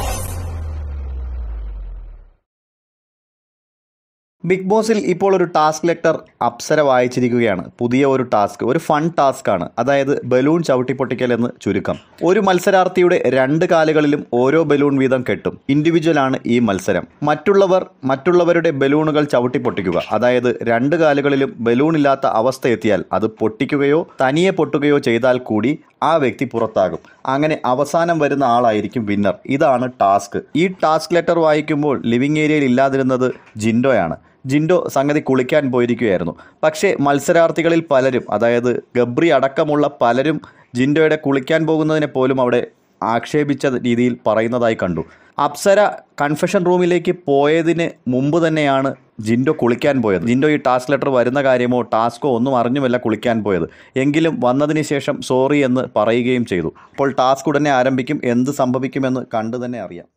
Bible. Big ബോസിൽ ഇപ്പോൾ ഒരു ടാസ്ക് ലെറ്റർ അപ്സര വായിച്ചിരിക്കുകയാണ് പുതിയ ഒരു ടാസ്ക് ഒരു ഫൺ ടാസ്ക് ആണ് അതായത് ബലൂൺ ചവിട്ടിപ്പൊട്ടിക്കൽ എന്ന് ചുരുക്കം ഒരു മത്സരാർത്ഥിയുടെ രണ്ട് കാലുകളിലും ഓരോ ബലൂൺ വീതം കെട്ടും ഇൻഡിവിജ്വൽ ആണ് ഈ മത്സരം മറ്റുള്ളവർ മറ്റുള്ളവരുടെ ബലൂണുകൾ ചവിട്ടിപ്പൊട്ടിക്കുക അതായത് രണ്ട് കാലുകളിലും ബലൂൺ ഇല്ലാത്ത അവസ്ഥ എത്തിയാൽ അത് പൊട്ടിക്കുകയോ തനിയെ പൊട്ടുകയോ ചെയ്താൽ കൂടി ആ വ്യക്തി പുറത്താകും അങ്ങനെ അവസാനം വരുന്ന ആളായിരിക്കും വിന്നർ ഇതാണ് ടാസ്ക് ഈ ടാസ്ക് ലെറ്റർ വായിക്കുമ്പോൾ ലിവിംഗ് ഏരിയയിൽ ഇല്ലാതിരുന്നത് ജിൻഡോയാണ് ജിൻഡോ സംഗതി കുളിക്കാൻ പോയിരിക്കുകയായിരുന്നു പക്ഷേ മത്സരാർത്ഥികളിൽ പലരും അതായത് ഗബ്രി അടക്കമുള്ള പലരും ജിൻഡോയുടെ കുളിക്കാൻ പോകുന്നതിനെ പോലും അവിടെ ആക്ഷേപിച്ച രീതിയിൽ പറയുന്നതായി കണ്ടു അപ്സര കൺഫെഷൻ റൂമിലേക്ക് പോയതിന് മുമ്പ് തന്നെയാണ് ജിൻഡോ കുളിക്കാൻ പോയത് ജിൻഡോ ഈ ടാസ്ക് ലെറ്റർ വരുന്ന കാര്യമോ ടാസ്കോ ഒന്നും അറിഞ്ഞുമല്ല കുളിക്കാൻ പോയത് എങ്കിലും വന്നതിന് ശേഷം സോറി എന്ന് പറയുകയും ചെയ്തു അപ്പോൾ ടാസ്ക് ഉടനെ ആരംഭിക്കും എന്ത് സംഭവിക്കുമെന്ന് കണ്ടു തന്നെ അറിയാം